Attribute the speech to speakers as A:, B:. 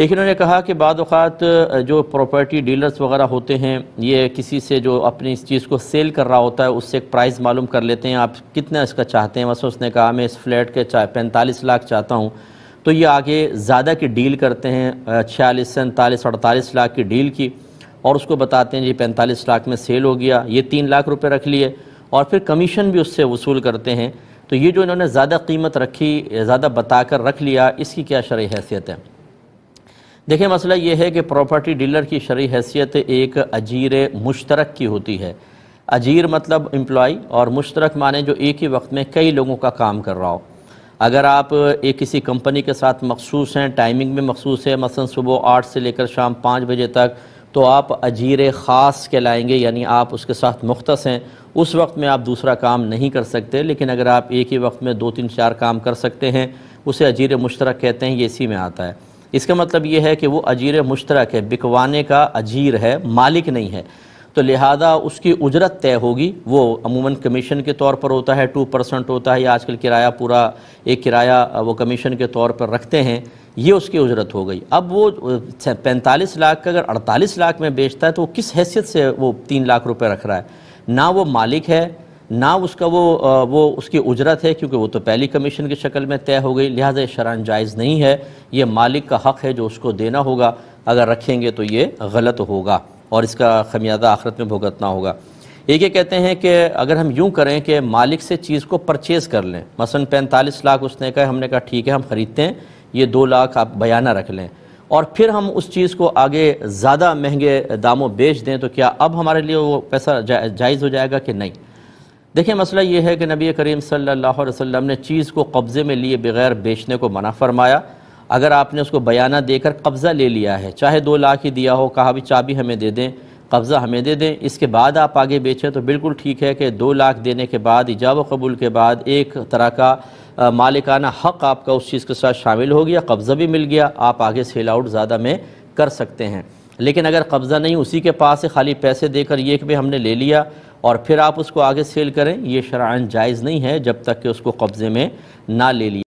A: एक इन्होंने कहा कि बाद जो प्रॉपर्टी डीलर्स वगैरह होते हैं ये किसी से जो अपनी इस चीज़ को सेल कर रहा होता है उससे एक प्राइस मालूम कर लेते हैं आप कितना इसका चाहते हैं वैसे उसने कहा मैं इस फ्लैट के चाहे पैंतालीस लाख चाहता हूँ तो ये आगे ज़्यादा की डील करते हैं छियालीस सैंतालीस अड़तालीस लाख की डील की और उसको बताते हैं जी पैंतालीस लाख में सेल हो गया ये तीन लाख रुपये रख लिए और फिर कमीशन भी उससे वसूल करते हैं तो ये जो इन्होंने ज़्यादा कीमत रखी ज़्यादा बताकर रख लिया इसकी क्या शर हैसियत है देखिए मसला ये है कि प्रॉपर्टी डीलर की शरी हैसियत एक अजीर मुश्तरक की होती है अजीर मतलब एम्प्लॉ और मुश्तरक माने जो एक ही वक्त में कई लोगों का काम कर रहा हो अगर आप एक किसी कंपनी के साथ मखसूस हैं टाइमिंग में मखसूस है मसलन सुबह आठ से लेकर शाम पाँच बजे तक तो आप अजीर ख़ास कहलाएंगे यानी आप उसके साथ मुख्त हैं उस वक्त में आप दूसरा काम नहीं कर सकते लेकिन अगर आप एक ही वक्त में दो तीन चार काम कर सकते हैं उसे अजीर मुश्तरक कहते हैं ये इसी में आता है इसका मतलब ये है कि वो अजीर मुश्तरक है बिकवाने का अजीर है मालिक नहीं है तो लिहाजा उसकी उजरत तय होगी वो अमूमन कमीशन के तौर पर होता है टू परसेंट होता है या आजकल किराया पूरा एक किराया वो कमीशन के तौर पर रखते हैं ये उसकी उजरत हो गई अब वो पैंतालीस लाख का अगर अड़तालीस लाख में बेचता है तो वो किस हैसियत से वो तीन लाख रुपये रख रहा है ना वो मालिक है ना उसका वो वो उसकी उजरत है क्योंकि वो तो पहली कमीशन की शक्ल में तय हो गई लिहाजा शरान जायज़ नहीं है ये मालिक का हक़ है जो उसको देना होगा अगर रखेंगे तो ये गलत होगा और इसका खमियाजा आखरत में भुगतना होगा एक ये कहते हैं कि अगर हम यूँ करें कि मालिक से चीज़ को परचेज़ कर लें मसन पैंतालीस लाख उसने कहा हमने कहा ठीक है हम ख़रीदते हैं ये दो लाख आप बयाना रख लें और फिर हम उस चीज़ को आगे ज़्यादा महंगे दामों बेच दें तो क्या अब हमारे लिए वो पैसा जा, जायज़ हो जाएगा कि नहीं देखिए मसला ये है कि नबी करीम सल्लल्लाहु अलैहि वसल्लम ने चीज़ को कब्ज़े में लिए बगैर बेचने को मना फरमाया अगर आपने उसको बयाना देकर कब्ज़ा ले लिया है चाहे दो लाख ही दिया हो कहा भी चाबी हमें दे दें कब्ज़ा हमें दे दें इसके बाद आप आगे बेचें तो बिल्कुल ठीक है कि दो लाख देने के बाद ईजाब कबूल के बाद एक तरह का मालिकाना हक़ आपका उस चीज़ के साथ शामिल हो गया कब्ज़ा भी मिल गया आप आगे सेल आउट ज़्यादा में कर सकते हैं लेकिन अगर कब्ज़ा नहीं उसी के पास से खाली पैसे देकर ये कि भाई हमने ले लिया और फिर आप उसको आगे सेल करें ये शरा जायज़ नहीं है जब तक कि उसको कब्ज़े में ना ले लिया